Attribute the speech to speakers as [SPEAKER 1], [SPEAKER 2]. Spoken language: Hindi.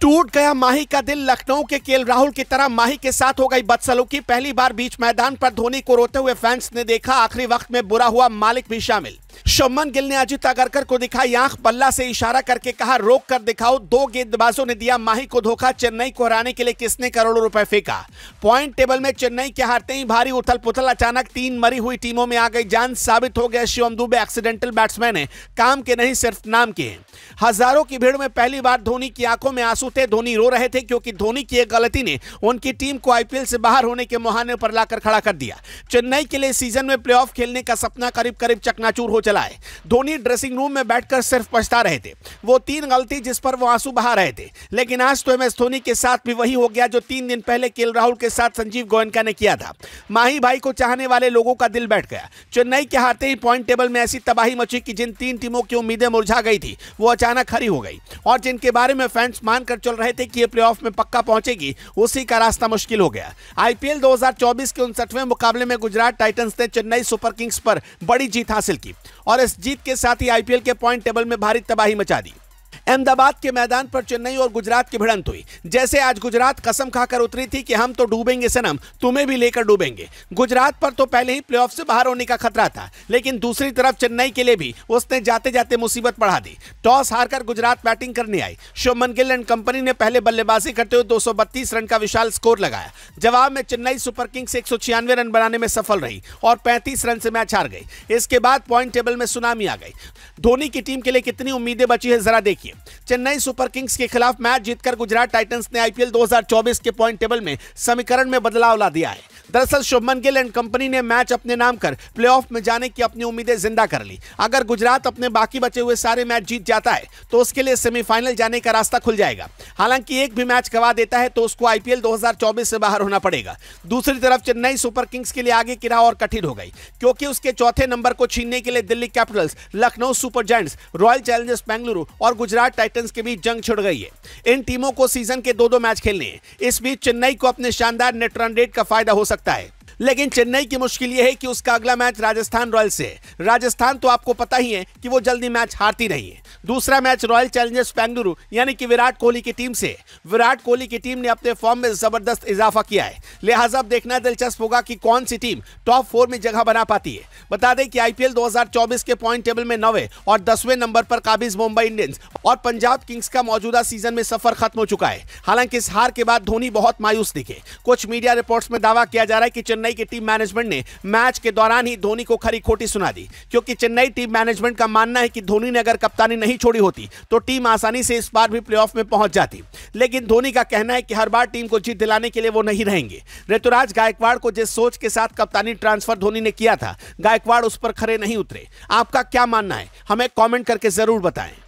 [SPEAKER 1] टूट गया माही का दिल लखनऊ के केएल राहुल की तरह माही के साथ हो गई बदसलूकी पहली बार बीच मैदान पर धोनी को रोते हुए फैंस ने देखा आखिरी वक्त में बुरा हुआ मालिक भी शामिल शुभमन गिल ने अजीत अगरकर को दिखाई आंख बल्ला से इशारा करके कहा रोक कर दिखाओ दो गेंदबाजों ने दिया माही को धोखा चेन्नई को हराने के लिए किसने करोड़ों रुपए फेंका पॉइंट टेबल में चेन्नई के हारते ही भारी उथल पुथल अचानक तीन मरी हुई टीमों में आ गई जान साबित हो गया शिवम दुबे एक्सीडेंटल बैट्समैन है काम के नहीं सिर्फ नाम के हजारों की भीड़ में पहली बार धोनी की आंखों में आंसू थे धोनी रो रहे थे क्योंकि धोनी की एक गलती ने उनकी टीम को आईपीएल से बाहर होने के मुहाने पर लाकर खड़ा कर दिया चेन्नई के लिए सीजन में प्लेऑफ खेलने का सपना करीब करीब चकनाचूर हो चला लाए धोनी ड्रेसिंग रूम में बैठकर सिर्फ पछता रहे थे वो तीन गलती जिस पर वो आंसू बहा रहे थे लेकिन आज तो एम एस धोनी के साथ भी वही हो गया जो तीन दिन पहले के राहुल के साथ संजीव गोयनका ने किया था माही भाई को चाहने वाले लोगों का दिल बैठ गया चेन्नई के हारते ही पॉइंट टेबल में ऐसी तबाही मची कि जिन तीन टीमों की उम्मीदें मुरझा गई थी वो अचानक हरी हो गई और जिनके बारे में फैंस मानकर चल रहे थे कि ये प्ले में पक्का पहुंचेगी उसी का रास्ता मुश्किल हो गया आईपीएल 2024 के उनसठवें मुकाबले में गुजरात टाइटंस ने चेन्नई सुपर किंग्स पर बड़ी जीत हासिल की और इस जीत के साथ ही आईपीएल के पॉइंट टेबल में भारी तबाही मचा दी अहमदाबाद के मैदान पर चेन्नई और गुजरात की भिड़ंत हुई जैसे आज गुजरात कसम खाकर उतरी थी कि हम तो डूबेंगे सनम तुम्हें भी लेकर डूबेंगे गुजरात पर तो पहले ही प्लेऑफ से बाहर होने का खतरा था लेकिन दूसरी तरफ चेन्नई के लिए भी उसने जाते जाते मुसीबत बढ़ा दी टॉस हारकर गुजरात बैटिंग करने आई शुभमन गिल एंड कंपनी ने पहले बल्लेबाजी करते हुए दो रन का विशाल स्कोर लगाया जवाब में चेन्नई सुपर किंग्स एक रन बनाने में सफल रही और पैंतीस रन से मैच हार गई इसके बाद पॉइंट टेबल में सुनामी आ गई धोनी की टीम के लिए कितनी उम्मीदें बची है जरा देखिए देखिए चेन्नई सुपर किंग्स के खिलाफ मैच जीतकर गुजरात टाइटंस ने आईपीएल 2024 के पॉइंट टेबल में समीकरण में बदलाव ला दिया है दरअसल शुभमन गिल एंड कंपनी ने मैच अपने नाम कर प्लेऑफ में जाने की अपनी उम्मीदें जिंदा कर ली अगर गुजरात अपने बाकी बचे हुए सारे मैच जीत जाता है तो उसके लिए सेमीफाइनल जाने का रास्ता खुल जाएगा हालांकि एक भी मैच गवा देता है तो उसको आईपीएल 2024 से बाहर होना पड़ेगा दूसरी तरफ चेन्नई सुपर किंग्स के लिए आगे की राह और कठिन हो गई क्योंकि उसके चौथे नंबर को छीनने के लिए Delhi Capitals Lucknow Super Giants Royal Challengers Bengaluru और गुजरात टाइटन्स के बीच जंग छिड़ गई है इन टीमों को सीजन के दो दो मैच खेलने हैं इस बीच चेन्नई को अपने शानदार नेट रन रेट का फायदा हो सकता Black लेकिन चेन्नई की मुश्किल यह है कि उसका अगला मैच राजस्थान रॉयल्स से राजस्थान तो आपको पता ही है कि वो जल्दी मैच हारती नहीं है दूसरा मैच रॉयल चैलेंजर्स बेंगलुरु यानी कि विराट कोहली की टीम से विराट कोहली की टीम ने अपने फॉर्म में जबरदस्त इजाफा किया है लिहाजा अब देखना दिलचस्प होगा कि कौन सी टीम टॉप फोर में जगह बना पाती है बता दें कि आईपीएल 2024 के पॉइंट टेबल में नवे और दसवें नंबर पर काबिज मुंबई इंडियंस और पंजाब किंग्स का मौजूदा सीजन में सफर खत्म हो चुका है हालांकि इस हार के बाद धोनी बहुत मायूस दिखे कुछ मीडिया रिपोर्ट्स में दावा किया जा रहा है कि चेन्नई चेन्नई की टीम मैनेजमेंट ने मैच के दौरान ही धोनी को खरी खोटी सुना दी क्योंकि चेन्नई टीम मैनेजमेंट का मानना है कि धोनी ने अगर कप्तानी नहीं छोड़ी होती तो टीम आसानी से इस बार भी प्लेऑफ में पहुंच जाती लेकिन धोनी का कहना है कि हर बार टीम को जीत दिलाने के लिए वो नहीं रहेंगे ऋतुराज गायकवाड़ को जिस सोच के साथ कप्तानी ट्रांसफर धोनी ने किया था गायकवाड़ उस पर खड़े नहीं उतरे आपका क्या मानना है हमें कॉमेंट करके जरूर बताएं